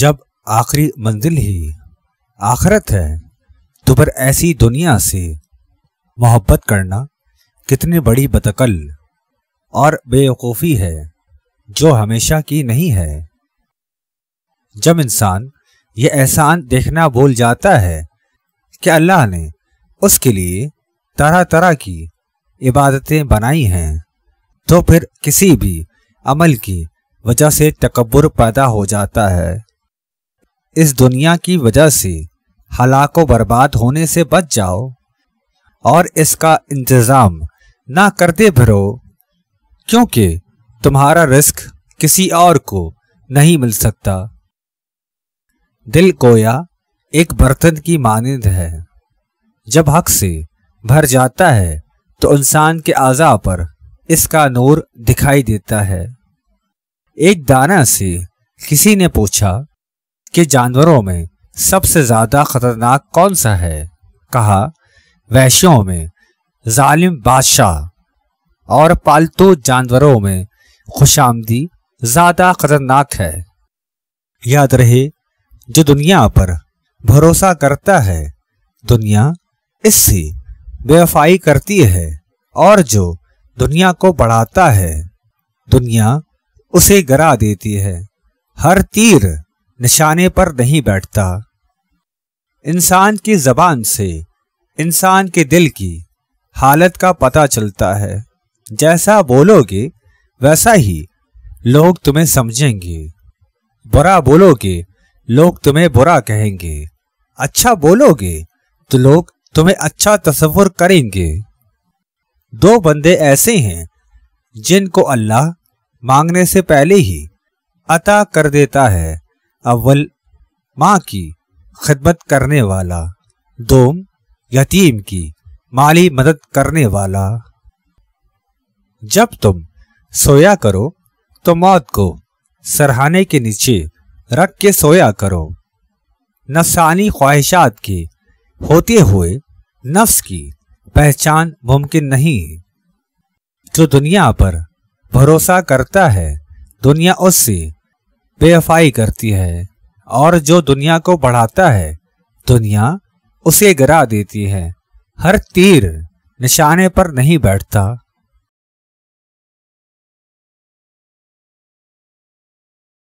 जब आखिरी मंजिल ही आखरत है तो फिर ऐसी दुनिया से मोहब्बत करना कितनी बड़ी बतकल और बेवकूफ़ी है जो हमेशा की नहीं है जब इंसान ये एहसान देखना भूल जाता है कि अल्लाह ने उसके लिए तरह तरह की इबादतें बनाई हैं तो फिर किसी भी अमल की वजह से तकबर पैदा हो जाता है इस दुनिया की वजह से हलाको बर्बाद होने से बच जाओ और इसका इंतज़ाम ना करते भरो क्योंकि तुम्हारा रिस्क किसी और को नहीं मिल सकता दिल कोया एक बर्तन की मानंद है जब हक से भर जाता है तो इंसान के आज़ा पर इसका नूर दिखाई देता है एक दाना से किसी ने पूछा कि जानवरों में सबसे ज्यादा खतरनाक कौन सा है कहा वैश्यों में जालिम बादशाह और पालतू जानवरों में खुशामदी ज्यादा खतरनाक है याद रहे जो दुनिया पर भरोसा करता है दुनिया इससे बेवफाई करती है और जो दुनिया को बढ़ाता है दुनिया उसे गरा देती है हर तीर निशाने पर नहीं बैठता इंसान की जबान से इंसान के दिल की हालत का पता चलता है जैसा बोलोगे वैसा ही लोग तुम्हें समझेंगे बुरा बोलोगे लोग तुम्हें बुरा कहेंगे अच्छा बोलोगे तो लोग तुम्हें अच्छा तस्वुर करेंगे दो बंदे ऐसे हैं जिनको अल्लाह मांगने से पहले ही अता कर देता है अव्वल माँ की खदमत करने वाला दोम यतीम की माली मदद करने वाला जब तुम सोया करो तो मौत को सरहाने के नीचे रख के सोया करो नफसानी ख्वाहिशात के होते हुए नफ्स की पहचान मुमकिन नहीं जो दुनिया पर भरोसा करता है दुनिया उससे बेवफाई करती है और जो दुनिया को बढ़ाता है दुनिया उसे गिरा देती है हर तीर निशाने पर नहीं बैठता